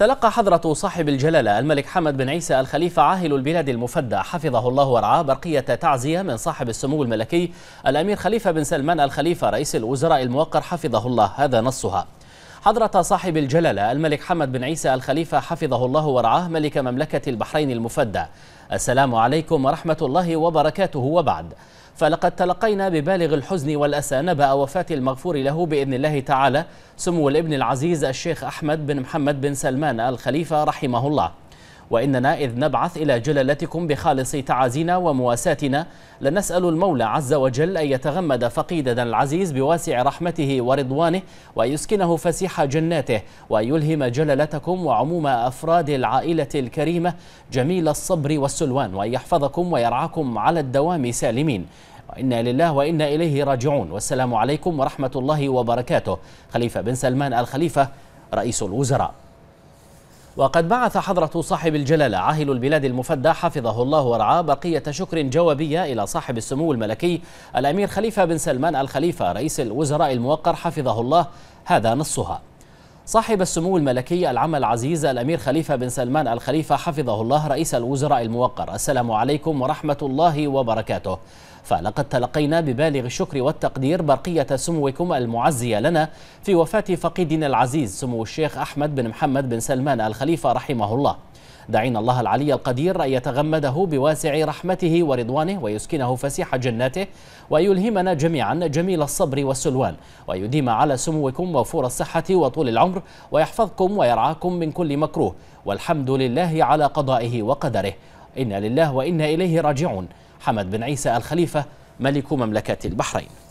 تلقى حضرة صاحب الجلالة الملك حمد بن عيسى الخليفة عاهل البلاد المفدى حفظه الله ورعاه برقية تعزية من صاحب السمو الملكي الأمير خليفة بن سلمان الخليفة رئيس الوزراء الموقر حفظه الله هذا نصها حضرة صاحب الجلالة الملك حمد بن عيسى الخليفة حفظه الله ورعاه ملك مملكة البحرين المفدى السلام عليكم ورحمة الله وبركاته وبعد فلقد تلقينا ببالغ الحزن والأسى نبأ وفاة المغفور له بإذن الله تعالى سمو الابن العزيز الشيخ أحمد بن محمد بن سلمان الخليفة رحمه الله وإننا إذ نبعث إلى جلالتكم بخالص تعازينا ومواساتنا لنسأل المولى عز وجل أن يتغمد فقيدنا العزيز بواسع رحمته ورضوانه ويسكنه فسيح جناته ويلهم جلالتكم وعموم أفراد العائلة الكريمة جميل الصبر والسلوان وأن يحفظكم ويرعاكم على الدوام سالمين وإنا لله وإنا إليه راجعون والسلام عليكم ورحمة الله وبركاته خليفة بن سلمان الخليفة رئيس الوزراء وقد بعث حضرة صاحب الجلالة عاهل البلاد المفدى حفظه الله ورعاه بقية شكر جوابية إلى صاحب السمو الملكي الأمير خليفة بن سلمان الخليفة رئيس الوزراء الموقر حفظه الله هذا نصها صاحب السمو الملكي العم العزيز الأمير خليفة بن سلمان الخليفة حفظه الله رئيس الوزراء الموقر السلام عليكم ورحمة الله وبركاته فلقد تلقينا ببالغ الشكر والتقدير برقية سموكم المعزية لنا في وفاة فقيدنا العزيز سمو الشيخ أحمد بن محمد بن سلمان الخليفة رحمه الله دعينا الله العلي القدير أن يتغمده بواسع رحمته ورضوانه ويسكنه فسيح جناته ويلهمنا جميعا جميل الصبر والسلوان ويديم على سموكم وفور الصحة وطول العمر ويحفظكم ويرعاكم من كل مكروه والحمد لله على قضائه وقدره إنا لله وإنا إليه راجعون حمد بن عيسى الخليفة ملك مملكة البحرين